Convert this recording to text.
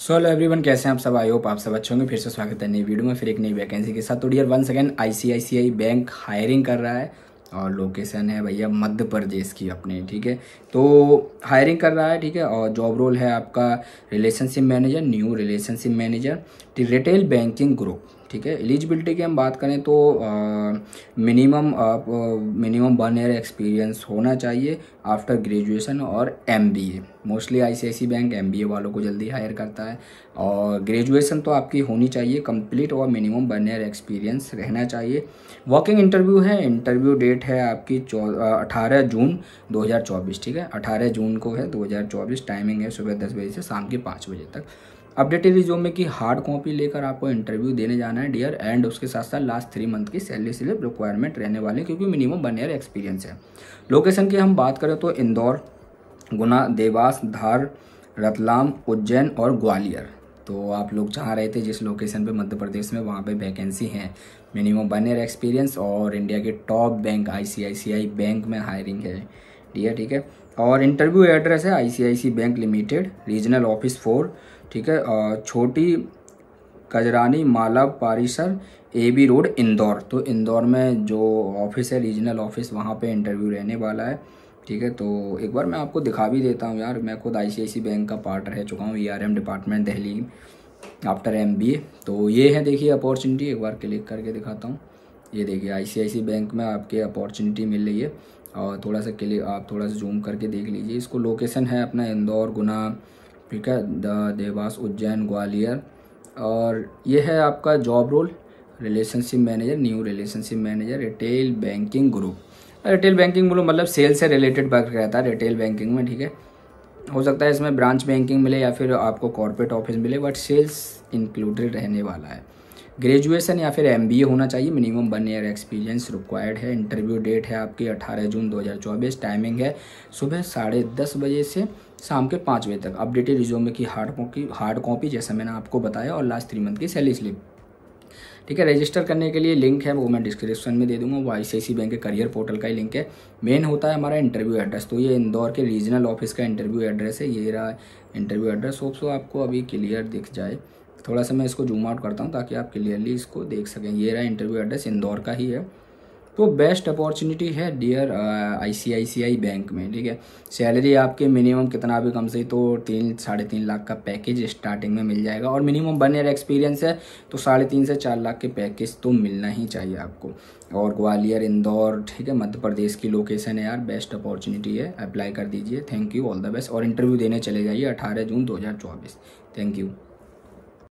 so hello everyone कैसे हैं आप सब आई होप आप सब अच्छे होंगे फिर से स्वागत है नई वीडियो में फिर एक नई वैकेंसी के साथ तो dear one second ICICI bank hiring कर रहा है और लोकेशन है भैया मध्य प्रदेश की अपने ठीक है तो हायरिंग कर रहा है ठीक है और जॉब रोल है आपका relationship manager new relationship manager retail banking group ठीक है एलिजिबिलिटी की हम बात करें तो minimum minimum one year experience होना चाहिए आफ्टर ग्रेजुएशन और M B A mostly ICIC bank M B A वालों को जल्दी हायर करता है और ग्रेजुएशन तो आपकी होनी चाहिए कंप्लीट और मिनिमम वन ईयर एक्सपीरियंस रहना चाहिए वर्किंग इंटरव्यू है इंटरव्यू डेट है आपकी अठारह जून चौबीस ठीक है अठारह जून को है चौबीस टाइमिंग है सुबह दस बजे से शाम के पाँच बजे तक रिज्यूम में कि हार्ड कॉपी लेकर आपको इंटरव्यू देने जाना है डियर एंड उसके साथ साथ लास्ट थ्री मंथ की सैलरी स्लिप रिक्वायरमेंट रहने वाले क्योंकि मिनिमम वन ईयर एक्सपीरियंस है लोकेशन की हम बात करें तो इंदौर गुना देवास धार रतलाम उज्जैन और ग्वालियर तो आप लोग जहाँ रहे थे जिस लोकेशन पे मध्य प्रदेश में वहाँ पे वैकेंसी है मिनिमम वन ईयर एक्सपीरियंस और इंडिया के टॉप बैंक आईसीआईसीआई बैंक में हायरिंग है ठीक है ठीक है और इंटरव्यू एड्रेस है ICICI bank limited regional office four ठीक है और छोटी कजरानी माला पारिसर ए बी रोड इंदौर तो इंदौर में जो ऑफिस है रीजनल ऑफिस वहाँ पे इंटरव्यू रहने वाला है ठीक है तो एक बार मैं आपको दिखा भी देता हूँ यार मैं खुद आई बैंक का पार्ट रह चुका हूँ E department Delhi after M तो ये है देखिए अपॉर्चुनिटी एक बार क्लिक करके दिखाता हूँ ये देखिए आई बैंक में आपके अपॉर्चुनिटी मिल रही है और थोड़ा सा क्लिक आप थोड़ा सा जूम करके देख लीजिए इसको लोकेशन है अपना इंदौर गुना ठीक है द देवास उज्जैन ग्वालियर और ये है आपका job role relationship manager new relationship manager retail banking group retail banking group मतलब सेल से रिलेटेड वर्क रहता है रिटेल बैंकिंग में ठीक है हो सकता है इसमें ब्रांच बैंकिंग मिले या फिर आपको कॉर्पोरेट ऑफिस मिले बट सेल्स इंक्लूडेड रहने वाला है ग्रेजुएशन या फिर एम होना चाहिए minimum one year experience required है इंटरव्यू डेट है आपकी अठारह जून 2024 टाइमिंग है सुबह साढ़े दस बजे से शाम के पाँच बजे तक अपडेटेड रिज्यूमे की हार्ड कॉपी हार्ड कॉपी जैसा मैंने आपको बताया और लास्ट थ्री मंथ की सैलरी स्लिप ठीक है रजिस्टर करने के लिए लिंक है वो मैं डिस्क्रिप्शन में दे दूंगा वो आई बैंक के करियर पोर्टल का ही लिंक है मेन होता है हमारा इंटरव्यू एड्रेस तो ये इंदौर के रीजनल ऑफिस का इंटरव्यू एड्रेस है ये रहा इंटरव्यू एड्रेस होप सो आपको अभी क्लियर दिख जाए थोड़ा सा मैं इसको जूम आउट करता हूँ ताकि आप क्लियरली इसको देख सकें ये रहा इंटरव्यू एड्रेस इंदौर का ही है तो बेस्ट अपॉर्चुनिटी है डियर आईसीआईसीआई बैंक में ठीक है सैलरी आपके मिनिमम कितना भी कम से तो तीन साढ़े तीन लाख का पैकेज स्टार्टिंग में मिल जाएगा और मिनिमम वन ईयर एक्सपीरियंस है तो साढ़े तीन से चार लाख के पैकेज तो मिलना ही चाहिए आपको और ग्वालियर इंदौर ठीक है मध्य प्रदेश की लोकेशन है यार बेस्ट अपॉर्चुनिटी है अप्लाई कर दीजिए thank you all the best और इंटरव्यू देने चले जाइए अठारह जून दो थैंक यू